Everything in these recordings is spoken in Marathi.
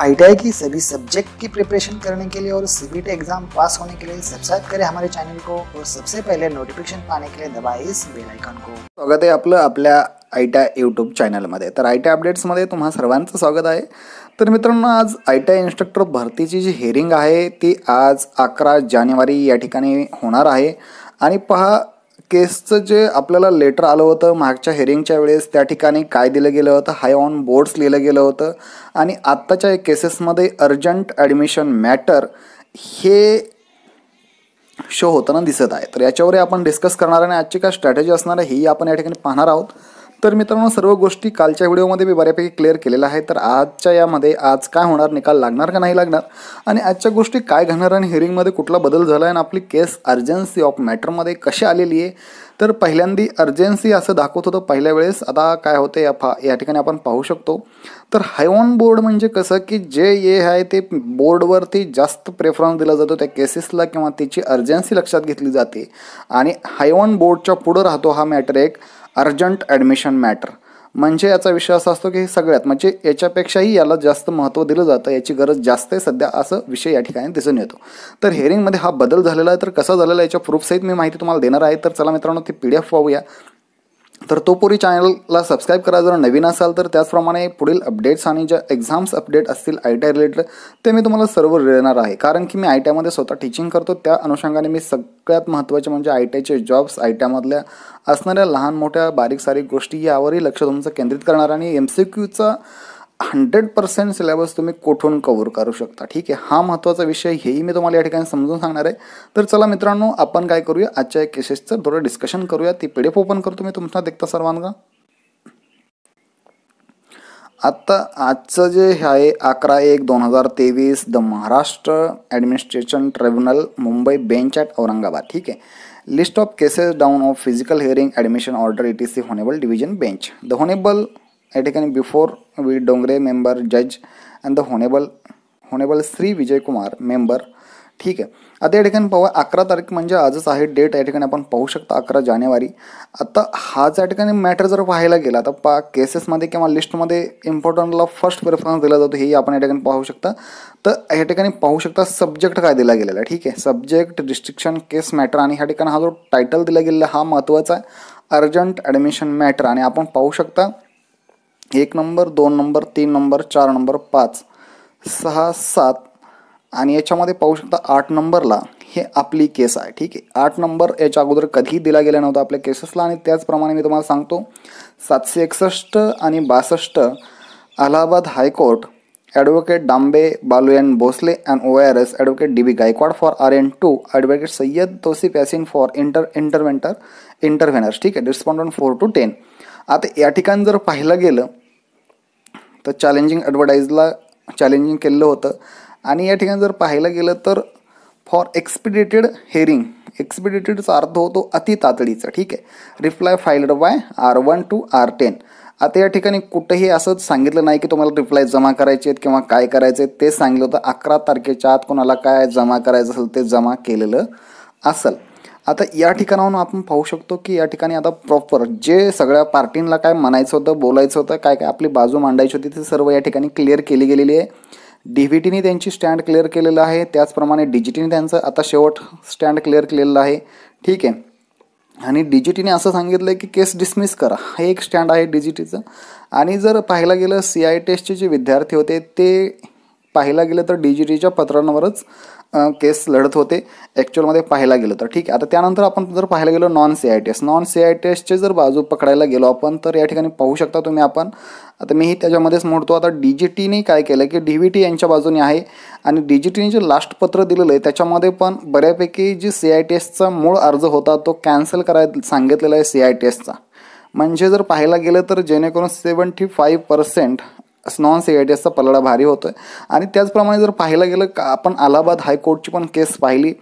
आई की सभी सब्जेक्ट की प्रिपरेशन करने के लिए और सी एग्जाम पास होने के लिए सब्सक्राइब करें हमारे चैनल को और सबसे पहले नोटिफिकेशन पाने के लिए दबाए इस बेल आयकॉन को स्वागत है आपलं आपल्या आय टी आय यूट्यूब चॅनलमध्ये तर आय टी अपडेट्समध्ये तुम्हा सर्वांचं स्वागत आहे तर मित्रांनो आज आय टी आय इन्स्ट्रक्टर भरतीची जी हेरिंग आहे ती आज अकरा जानेवारी या ठिकाणी होणार आहे आणि पहा केसचं जे आपल्याला लेटर आलं होतं मागच्या हेरिंगच्या वेळेस त्या ठिकाणी काय दिलं गेलं होतं हाय ऑन बोर्ड्स लिहिलं गेलं होतं आणि आत्ताच्या केसेसमध्ये अर्जंट ॲडमिशन मॅटर हे शो होताना दिसत आहे तर याच्यावरही आपण डिस्कस करणार आणि आजची काय स्ट्रॅटेजी असणार आहे ही आपण या ठिकाणी पाहणार आहोत तर मित्रांनो सर्व गोष्टी कालच्या व्हिडिओमध्ये मी बऱ्यापैकी क्लिअर केलेल्या आहे तर आजच्या यामध्ये आज काय होणार निकाल लागणार का नाही लागणार आणि आजच्या गोष्टी काय घडणार आणि हिअरिंगमध्ये कुठला बदल झाला आणि आपली केस अर्जन्सी ऑफ मॅटरमध्ये कशी आलेली आहे तर पहिल्यांदी अर्जन्सी असं दाखवत होतं पहिल्या वेळेस आता काय होते या फा या ठिकाणी आपण पाहू शकतो तर हायवॉन बोर्ड म्हणजे कसं की जे ये आहे ते बोर्डवरती जास्त प्रेफरन्स दिला जातो त्या केसेसला किंवा त्याची अर्जन्सी लक्षात घेतली जाते आणि हायवॉन बोर्डच्या पुढं राहतो हा मॅटर एक अर्जंट ॲडमिशन मॅटर म्हणजे याचा विषय असा असतो की सगळ्यात म्हणजे याच्यापेक्षाही याला जास्त महत्त्व दिलं जातं याची गरज जास्त आहे सध्या असं विषय या ठिकाणी दिसून येतो तर हेअरिंगमध्ये हा बदल झालेला आहे तर कसा झालेला आहे याच्या प्रूफसहित मी माहिती तुम्हाला देणार आहे तर चला मित्रांनो ती पी डी एफ पाहूया तर तो पुरी चॅनलला सबस्क्राईब करा जर नवीन असाल तर त्याचप्रमाणे पुढील अपडेट्स आणि ज्या एक्झाम्स अपडेट असतील आय टी आय रिलेटेड ते मी तुम्हाला सर्व देणार आहे कारण की मी आय टी आयमध्ये स्वतः टीचिंग करतो त्या अनुषंगाने मी सगळ्यात महत्त्वाचे म्हणजे आय टी आयचे जॉब्स आय टी आयमधल्या असणाऱ्या लहान मोठ्या बारीक सारीक गोष्टी यावरही लक्ष तुमचं केंद्रित करणार आणि एम सी क्यूचा हंड्रेड पर्सेंट सिलेबस तुम्ही कोठून कवर करू शकता ठीक आहे हा महत्त्वाचा विषय हेही मी तुम्हाला या ठिकाणी समजून सांगणार आहे तर चला मित्रांनो आपण काय करूया आजच्या केसेसचं थोडं डिस्कशन करूया ती पी डी एफ ओपन करतो मी तुमचा देखता सर्वांना आत्ता आजचं जे आहे अकरा एक दोन हजार तेवीस the Maharashtra administration tribunal Mumbai bench at Aurangabad ठीक आहे list of cases down of physical hearing admission order it is see honourable division bench the honourable या ठिकाणी बिफोर वी डोंगरे मेंबर जज and the honourable honourable Shri Vijaykumar member ठीक आहे आता या ठिकाणी पाहू अकरा तारीख म्हणजे आजच आहे डेट या ठिकाणी आपण पाहू शकता अकरा जानेवारी आता हा ज्या ठिकाणी मॅटर जर पाहायला गेला तर पा केसेसमध्ये किंवा लिस्टमध्ये इम्पॉर्टंटला फर्स्ट प्रेफरन्स दिला जातो हेही आपण या ठिकाणी पाहू शकता तर या ठिकाणी पाहू शकता सब्जेक्ट काय दिला गेलेला ठीक आहे सब्जेक्ट रिस्ट्रिक्शन केस मॅटर आणि ह्या ठिकाणी हा जो टायटल दिला गेलेला हा महत्त्वाचा आहे अर्जंट ॲडमिशन मॅटर आणि आपण पाहू शकता एक नंबर दोन नंबर तीन नंबर चार नंबर पाच सहा सात आणि याच्यामध्ये पाहू शकता आठ नंबरला हे आपली केस आहे ठीक आहे आठ नंबर याच्या अगोदर कधीही दिला गेला नव्हता आपल्या केसेसला आणि त्याचप्रमाणे मी तुम्हाला सांगतो सातशे एकसष्ट आणि बासष्ट अलाहाबाद हायकोर्ट ॲडव्होकेट डांबे बालुएन Bhosale and O R S advocate D B Gaikwad for R N two advocate Syed Tausif Yasin for inter interventor interveners ठीक आहे डिस्पॉन्डंट फोर टू टेन आता या ठिकाणी जर पाहिलं गेलं तर चॅलेंजिंग ॲडव्हर्टाईजला चॅलेंजिंग केलेलं होतं आणि या ठिकाणी जर पाहायला गेलं तर फॉर एक्सपिडेटेड हेअरिंग एक्सपिडेटेडचा अर्थ होतो अति तातडीचा ठीक आहे reply filed by R one to R ten आता या ठिकाणी कुठंही असं सांगितलं नाही की तुम्हाला रिप्लाय जमा करायचे आहेत किंवा काय करायचे ते सांगितलं होतं अकरा तारखेच्या आत कोणाला काय जमा करायचं असेल ते जमा केलेलं असेल आता या ठिकाणाहून आपण पाहू शकतो की या ठिकाणी आता प्रॉपर जे सगळ्या पार्टींना काय म्हणायचं होतं बोलायचं होतं काय काय आपली बाजू मांडायची होती ते सर्व या ठिकाणी क्लिअर केली गेलेली आहे डी व्ही टीने त्यांची स्टँड क्लिअर केलेलं आहे त्याचप्रमाणे डी त्यांचं आता शेवट स्टँड क्लिअर केलेलं आहे ठीक आहे आणि डी असं सांगितलं की केस डिसमिस करा हे एक स्टँड आहे डी आणि जर पाहायला गेलं सी आय टेस्टचे जे विद्यार्थी होते ते पाहायला गेलं तर डी पत्रांवरच केस लढत होते ॲक्च्युअलमध्ये पाहायला गेलं तर ठीक आहे आता त्यानंतर आपण जर पाहायला गेलो non C I T S non C I T एसचे जर बाजू पकडायला गेलो आपण तर या ठिकाणी पाहू शकता तुम्ही आपण आता मीही त्याच्यामध्येच म्हणतो आता डी जी टीने काय केलं की डी व्ही टी यांच्या बाजूने आहे आणि डी जी टीने जे लास्ट पत्र दिलेलं आहे त्याच्यामध्ये पण बऱ्यापैकी जी सी आय टी एसचा मूळ अर्ज होता तो कॅन्सल कराय सांगितलेला आहे सी आय टी एसचा म्हणजे जर पाहायला गेलं तर जेणेकरून seventy five percent non C I T एसचा भारी होतो आहे आणि त्याचप्रमाणे जर पाहायला गेलं का आपण अलाहाबाद हायकोर्टची पण केस पाहिली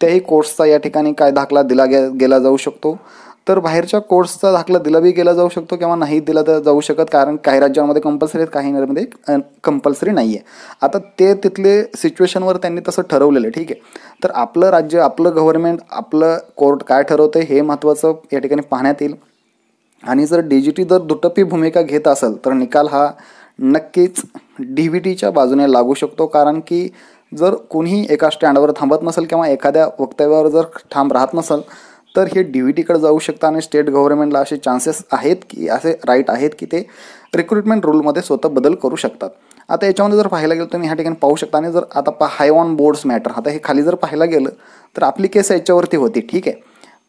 त्याही कोर्ट्सचा या ठिकाणी काय दाखला दिला गे गेला जाऊ शकतो तर बाहेरच्या कोर्सचा दाखला दिला बी गेला जाऊ शकतो किंवा नाही दिला तर जाऊ शकत कारण काही राज्यांमध्ये कंपल्सरी आहेत काही मध्ये कंपल्सरी नाही आहे आता ते तिथले सिच्युएशनवर त्यांनी तसं ठरवलेलं ठीक आहे तर आपलं राज्य आपलं गव्हर्नमेंट आपलं कोर्ट काय ठरवतं हे महत्त्वाचं या ठिकाणी पाहण्यात येईल आणि जर डी जी टी जर दुटप्पी भूमिका घेत असेल तर निकाल हा नक्कीच डी व्ही टीच्या बाजूने लागू शकतो कारण की जर कुणीही एका स्टँडवर थांबत नसेल किंवा एखाद्या वक्तव्यावर जर ठाम राहत नसेल तर हे डी व्ही टीकडे जाऊ शकतं आणि स्टेट गव्हर्नमेंटला असे चान्सेस आहेत की असे राईट आहेत की ते रिक्रुटमेंट रूलमध्ये स्वतः बदल करू शकतात आता याच्यामध्ये जर पाहायला गेलं तुम्ही ह्या ठिकाणी पाहू शकता आणि जर आता पा हाय ऑन बोर्ड्स मॅटर आता हे खाली जर पाहायला गेलं तर आपली केस याच्यावरती होती ठीक आहे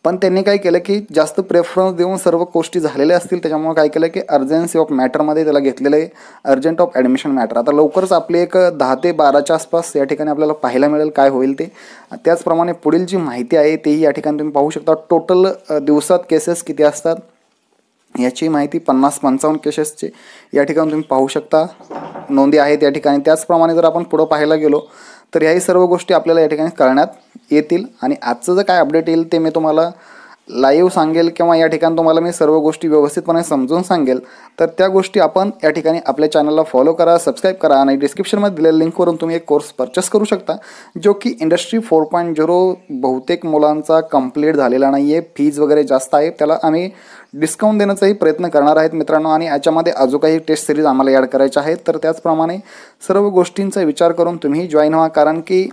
पण त्यांनी काय केलं की जास्त प्रेफरन्स देऊन सर्व गोष्टी झालेल्या असतील त्याच्यामुळे काय केलं की अर्जन्सी ऑफ मॅटरमध्ये त्याला घेतलेलं आहे अर्जंट ऑफ ॲडमिशन मॅटर आता लवकरच आपली एक दहा ते बाराच्या आसपास या ठिकाणी आपल्याला पाहायला मिळेल काय होईल ते त्याचप्रमाणे पुढील जी माहिती आहे तेही या ठिकाणी तुम्ही पाहू शकता टोटल दिवसात केसेस किती असतात याची माहिती पन्नास पंचावन्न केसेसची या ठिकाणी तुम्ही पाहू शकता नोंदी आहेत या ठिकाणी त्याचप्रमाणे जर आपण पुढं पाहायला गेलो तर याही सर्व गोष्टी आपल्याला या ठिकाणी करण्यात येतील आणि आजचं जर काय अपडेट येईल ते मी तुम्हाला लाईव्ह सांगेल किंवा या ठिकाणी तुम्हाला मी सर्व गोष्टी व्यवस्थितपणे समजून सांगेल तर त्या गोष्टी आपण या ठिकाणी आपल्या चॅनलला फॉलो करा सबस्क्राईब करा आणि डिस्क्रिप्शनमध्ये दिलेल्या लिंकवरून तुम्ही एक कोर्स परचेस करू शकता जो की इंडस्ट्री फोर पॉईंट झिरो बहुतेक मुलांचा कंप्लीट झालेला नाही आहे फीज वगैरे जास्त आहे त्याला आम्ही डिस्काउंट देण्याचाही प्रयत्न करणार आहेत मित्रांनो आणि याच्यामध्ये अजून काही टेस्ट सिरीज आम्हाला ॲड करायच्या आहेत तर त्याचप्रमाणे सर्व गोष्टींचा विचार करून तुम्ही जॉईन व्हा कारण की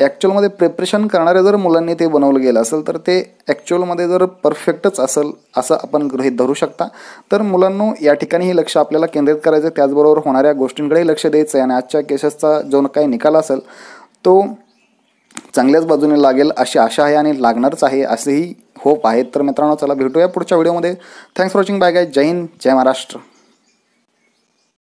ॲक्च्युअलमध्ये प्रिपरेशन करणाऱ्या जर मुलांनी ते बनवलं गेलं असेल तर ते ॲक्च्युअलमध्ये जर परफेक्टच असेल असं आपण गृहित धरू शकता तर मुलांनो या ठिकाणी हे लक्ष आपल्याला केंद्रित करायचं त्याचबरोबर होणाऱ्या गोष्टींकडेही लक्ष द्यायचं आहे आणि आजच्या केसेसचा जो काही निकाल असेल तो चांगल्याच बाजूने लागेल अशी आशा आहे आणि लागणारच आहे असेही होप आहेत तर मित्रांनो चला भेटूया पुढच्या व्हिडिओमध्ये thanks for watching bye guy जय हिंद जय महाराष्ट्र